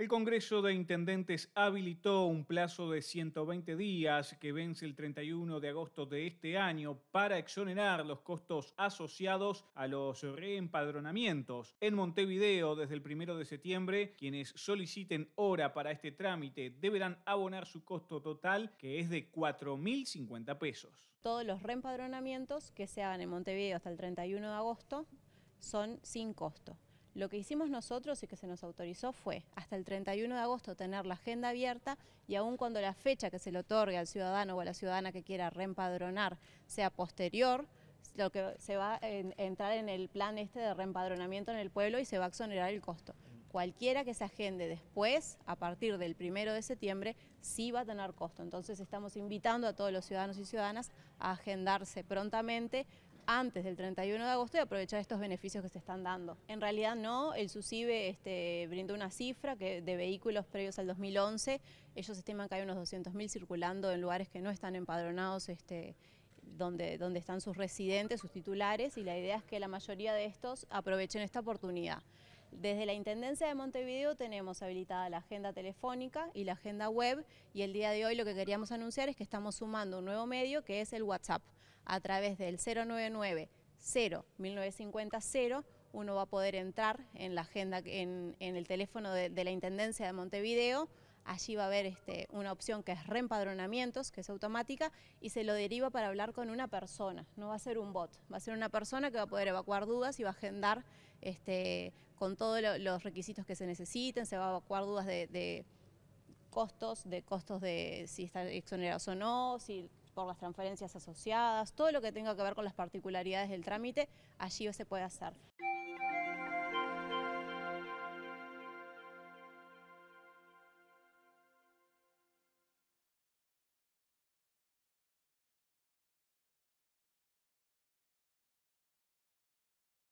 El Congreso de Intendentes habilitó un plazo de 120 días que vence el 31 de agosto de este año para exonerar los costos asociados a los reempadronamientos. En Montevideo, desde el 1 de septiembre, quienes soliciten hora para este trámite deberán abonar su costo total, que es de 4.050 pesos. Todos los reempadronamientos que se hagan en Montevideo hasta el 31 de agosto son sin costo. Lo que hicimos nosotros y que se nos autorizó fue hasta el 31 de agosto tener la agenda abierta y aun cuando la fecha que se le otorgue al ciudadano o a la ciudadana que quiera reempadronar sea posterior, lo que se va a entrar en el plan este de reempadronamiento en el pueblo y se va a exonerar el costo. Cualquiera que se agende después, a partir del primero de septiembre, sí va a tener costo. Entonces estamos invitando a todos los ciudadanos y ciudadanas a agendarse prontamente antes del 31 de agosto y aprovechar estos beneficios que se están dando. En realidad no, el SUSIBE este, brindó una cifra que de vehículos previos al 2011, ellos estiman que hay unos 200.000 circulando en lugares que no están empadronados este, donde, donde, están sus residentes, sus titulares, y la idea es que la mayoría de estos aprovechen esta oportunidad. Desde la Intendencia de Montevideo tenemos habilitada la agenda telefónica y la agenda web, y el día de hoy lo que queríamos anunciar es que estamos sumando un nuevo medio que es el WhatsApp a través del 099 0 1950 0 uno va a poder entrar en la agenda, en, el teléfono de, la Intendencia de Montevideo, allí va a haber este, una opción que es reempadronamientos, que es automática, y se lo deriva para hablar con una persona, no va a ser un bot, va a ser una persona que va a poder evacuar dudas y va a agendar este, con todos los requisitos que se necesiten, se va a evacuar dudas de, costos, de costos de si están exonerados o no, si por las transferencias asociadas, todo lo que tenga que ver con las particularidades del trámite, allí se puede hacer.